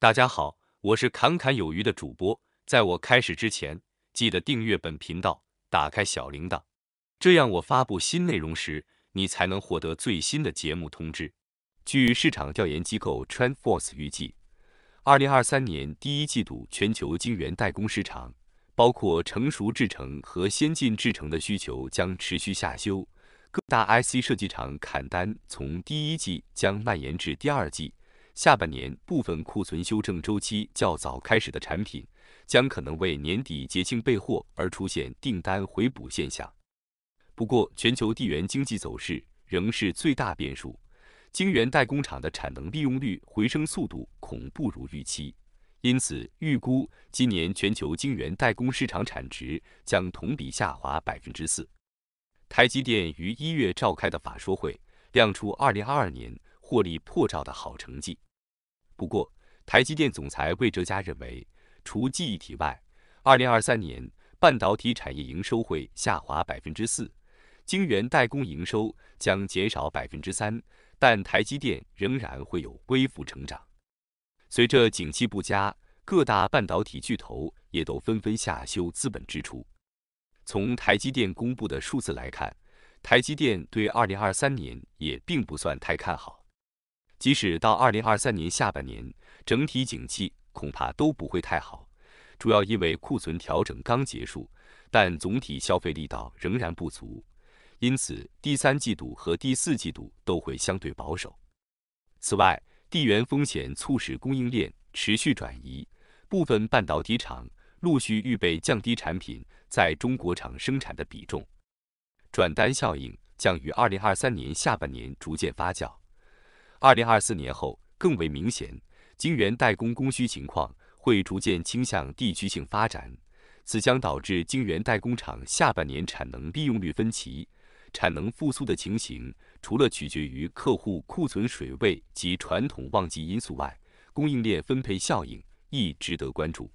大家好，我是侃侃有余的主播。在我开始之前，记得订阅本频道，打开小铃铛，这样我发布新内容时，你才能获得最新的节目通知。据市场调研机构 TrendForce 预计，二零二三年第一季度全球晶圆代工市场，包括成熟制程和先进制程的需求将持续下修，各大 IC 设计厂砍单从第一季将蔓延至第二季。下半年部分库存修正周期较早开始的产品，将可能为年底结清备货而出现订单回补现象。不过，全球地缘经济走势仍是最大变数，晶圆代工厂的产能利用率回升速度恐不如预期，因此预估今年全球晶圆代工市场产值将同比下滑百分之四。台积电于一月召开的法说会，亮出二零二二年获利破兆的好成绩。不过，台积电总裁魏哲嘉认为，除记忆体外，二零二三年半导体产业营收会下滑百分之四，晶圆代工营收将减少百分之三，但台积电仍然会有微幅成长。随着景气不佳，各大半导体巨头也都纷纷下修资本支出。从台积电公布的数字来看，台积电对二零二三年也并不算太看好。即使到二零二三年下半年，整体景气恐怕都不会太好，主要因为库存调整刚结束，但总体消费力道仍然不足，因此第三季度和第四季度都会相对保守。此外，地缘风险促使供应链持续转移，部分半导体厂陆续预备降低产品在中国厂生产的比重，转单效应将于二零二三年下半年逐渐发酵。二零二四年后更为明显，晶圆代工供需情况会逐渐倾向地区性发展，此将导致晶圆代工厂下半年产能利用率分歧。产能复苏的情形除了取决于客户库存水位及传统旺季因素外，供应链分配效应亦值得关注。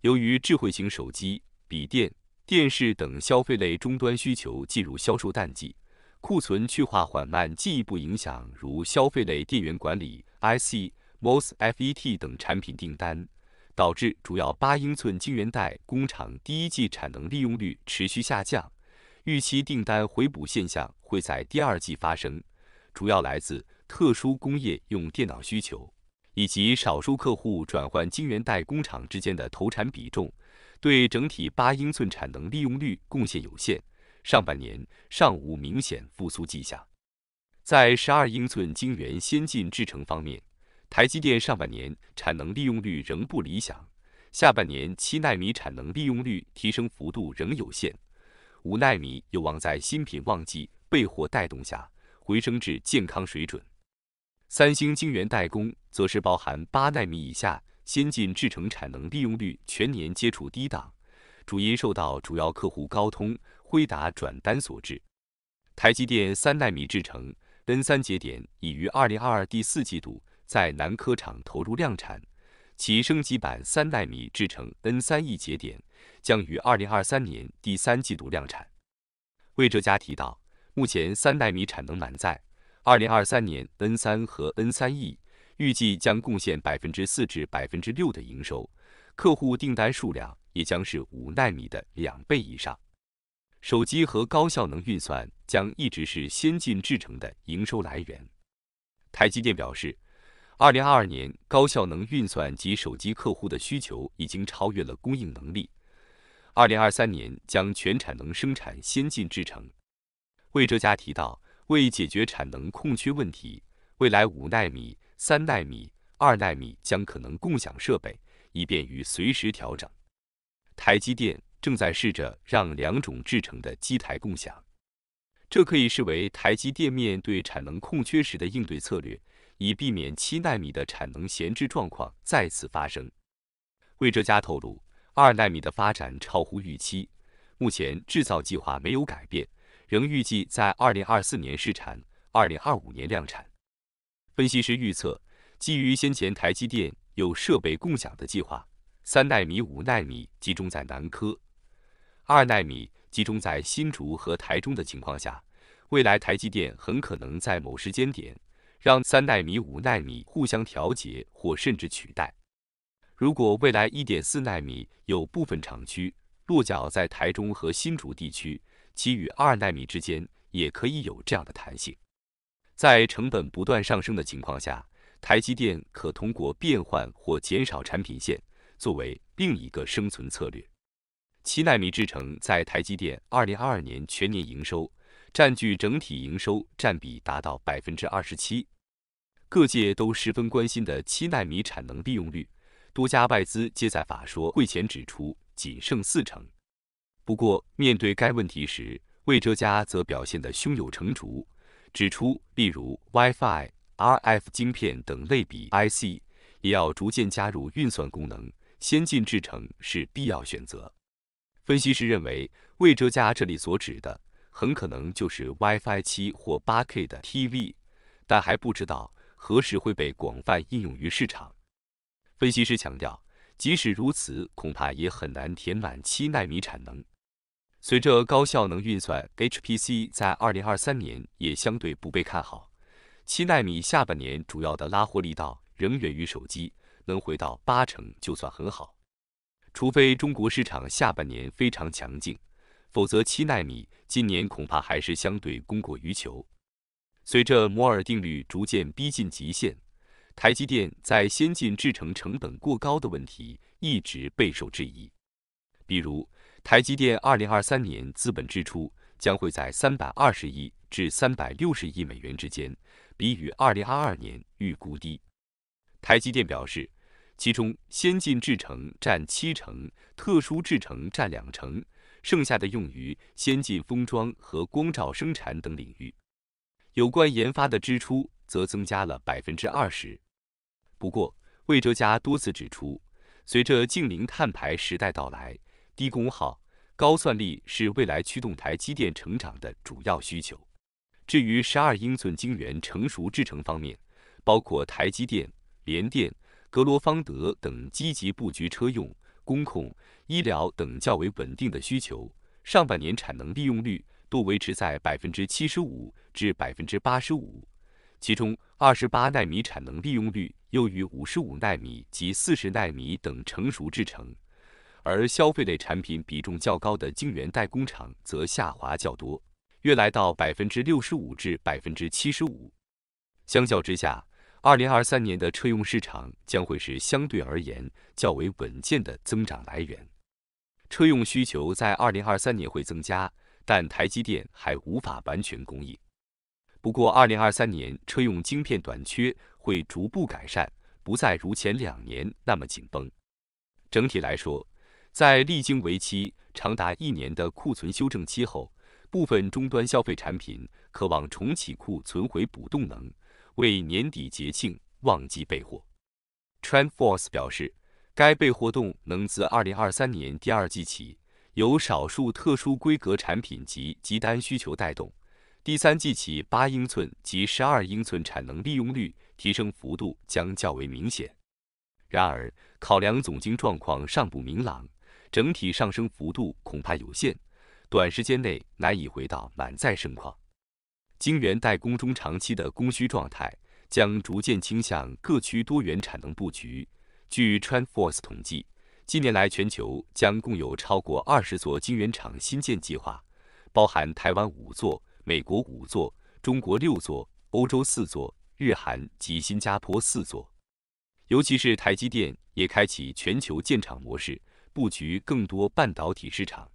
由于智慧型手机、笔电、电视等消费类终端需求进入销售淡季。库存去化缓慢，进一步影响如消费类电源管理 IC、MOSFET 等产品订单，导致主要八英寸晶圆代工厂第一季产能利用率持续下降。预期订单回补现象会在第二季发生，主要来自特殊工业用电脑需求，以及少数客户转换晶圆代工厂之间的投产比重，对整体八英寸产能利用率贡献有限。上半年尚无明显复苏迹象。在十二英寸晶圆先进制程方面，台积电上半年产能利用率仍不理想，下半年七纳米产能利用率提升幅度仍有限，五纳米有望在新品旺季备货带动下回升至健康水准。三星晶圆代工则是包含八纳米以下先进制程产能利用率全年接触低档，主因受到主要客户高通。辉达转单所致。台积电三纳米制程 N3 节点已于2022第四季度在南科厂投入量产，其升级版三纳米制程 N3E 节点将于2023年第三季度量产。魏哲嘉提到，目前三纳米产能满载，2023年 N3 和 N3E 预计将贡献百分之四至百分之六的营收，客户订单数量也将是五纳米的两倍以上。手机和高效能运算将一直是先进制程的营收来源。台积电表示，二零二二年高效能运算及手机客户的需求已经超越了供应能力。二零二三年将全产能生产先进制程。魏哲嘉提到，为解决产能空缺问题，未来五纳米、三纳米、二纳米将可能共享设备，以便于随时调整。台积电。正在试着让两种制成的机台共享，这可以视为台积电面对产能空缺时的应对策略，以避免七纳米的产能闲置状况再次发生。魏哲嘉透露，二纳米的发展超乎预期，目前制造计划没有改变，仍预计在二零二四年试产，二零二五年量产。分析师预测，基于先前台积电有设备共享的计划，三纳米、五纳米集中在南科。二纳米集中在新竹和台中的情况下，未来台积电很可能在某时间点让三纳米、五纳米互相调节或甚至取代。如果未来一点四纳米有部分厂区落脚在台中和新竹地区，其与二纳米之间也可以有这样的弹性。在成本不断上升的情况下，台积电可通过变换或减少产品线，作为另一个生存策略。七纳米制程在台积电2022年全年营收占据整体营收占比达到百分之二十七，各界都十分关心的七纳米产能利用率，多家外资皆在法说会前指出仅剩四成。不过面对该问题时，魏哲家则表现得胸有成竹，指出例如 WiFi、RF 晶片等类比 IC 也要逐渐加入运算功能，先进制程是必要选择。分析师认为，魏哲家这里所指的很可能就是 WiFi 七或八 K 的 TV，但还不知道何时会被广泛应用于市场。分析师强调，即使如此，恐怕也很难填满七纳米产能。随着高效能运算 HPC 在2023年也相对不被看好，七纳米下半年主要的拉货力道仍源于手机，能回到八成就算很好。除非中国市场下半年非常强劲，否则七纳米今年恐怕还是相对供过于求。随着摩尔定律逐渐逼近极限，台积电在先进制程成本过高的问题一直备受质疑。比如，台积电2023年资本支出将会在320亿至360亿美元之间，比与2022年预估低。台积电表示。其中先进制程占七成，特殊制程占两成，剩下的用于先进封装和光照生产等领域。有关研发的支出则增加了百分之二十。不过，魏哲家多次指出，随着净零碳排时代到来，低功耗、高算力是未来驱动台积电成长的主要需求。至于十二英寸晶圆成熟制程方面，包括台积电、联电。格罗方德等积极布局车用、工控、医疗等较为稳定的需求，上半年产能利用率都维持在百分之七十五至百分之八十五，其中二十八纳米产能利用率优于五十五纳米及四十纳米等成熟制程，而消费类产品比重较高的晶圆代工厂则下滑较多，约来到百分之六十五至百分之七十五。相较之下，二零二三年的车用市场将会是相对而言较为稳健的增长来源。车用需求在二零二三年会增加，但台积电还无法完全供应。不过，二零二三年车用晶片短缺会逐步改善，不再如前两年那么紧绷。整体来说，在历经为期长达一年的库存修正期后，部分终端消费产品渴望重启库存回补动能。为年底节庆旺季备货，TrendForce 表示，该备货动能自2023年第二季起，由少数特殊规格产品及集单需求带动；第三季起，八英寸及十二英寸产能利用率提升幅度将较为明显。然而，考量总经状况尚不明朗，整体上升幅度恐怕有限，短时间内难以回到满载盛况。晶圆代工中长期的供需状态将逐渐倾向各区多元产能布局。据 TrendForce 统计，近年来全球将共有超过二十座晶圆厂新建计划，包含台湾五座、美国五座、中国六座、欧洲四座、日韩及新加坡四座。尤其是台积电也开启全球建厂模式，布局更多半导体市场。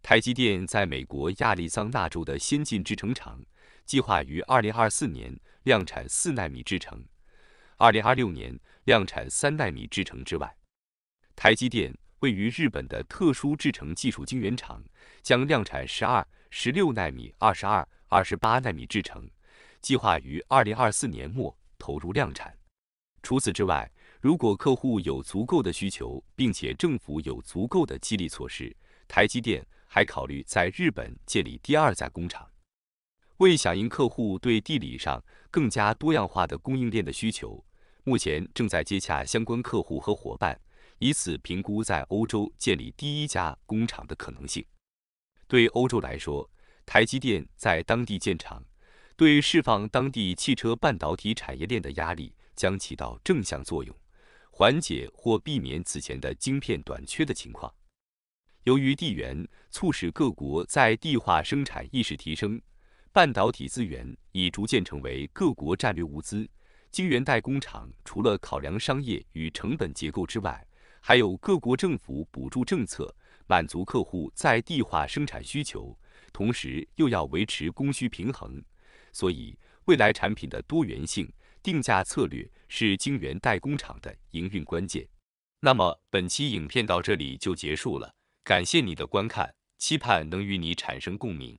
台积电在美国亚利桑那州的先进制程厂。计划于2024年量产4纳米制程，2026年量产3纳米制程之外，台积电位于日本的特殊制程技术晶圆厂将量产12、16纳米、22、28纳米制程，计划于2024年末投入量产。除此之外，如果客户有足够的需求，并且政府有足够的激励措施，台积电还考虑在日本建立第二家工厂。为响应客户对地理上更加多样化的供应链的需求，目前正在接洽相关客户和伙伴，以此评估在欧洲建立第一家工厂的可能性。对欧洲来说，台积电在当地建厂，对释放当地汽车半导体产业链的压力将起到正向作用，缓解或避免此前的晶片短缺的情况。由于地缘，促使各国在地化生产意识提升。半导体资源已逐渐成为各国战略物资。晶圆代工厂除了考量商业与成本结构之外，还有各国政府补助政策，满足客户在地化生产需求，同时又要维持供需平衡。所以，未来产品的多元性定价策略是晶圆代工厂的营运关键。那么，本期影片到这里就结束了，感谢你的观看，期盼能与你产生共鸣。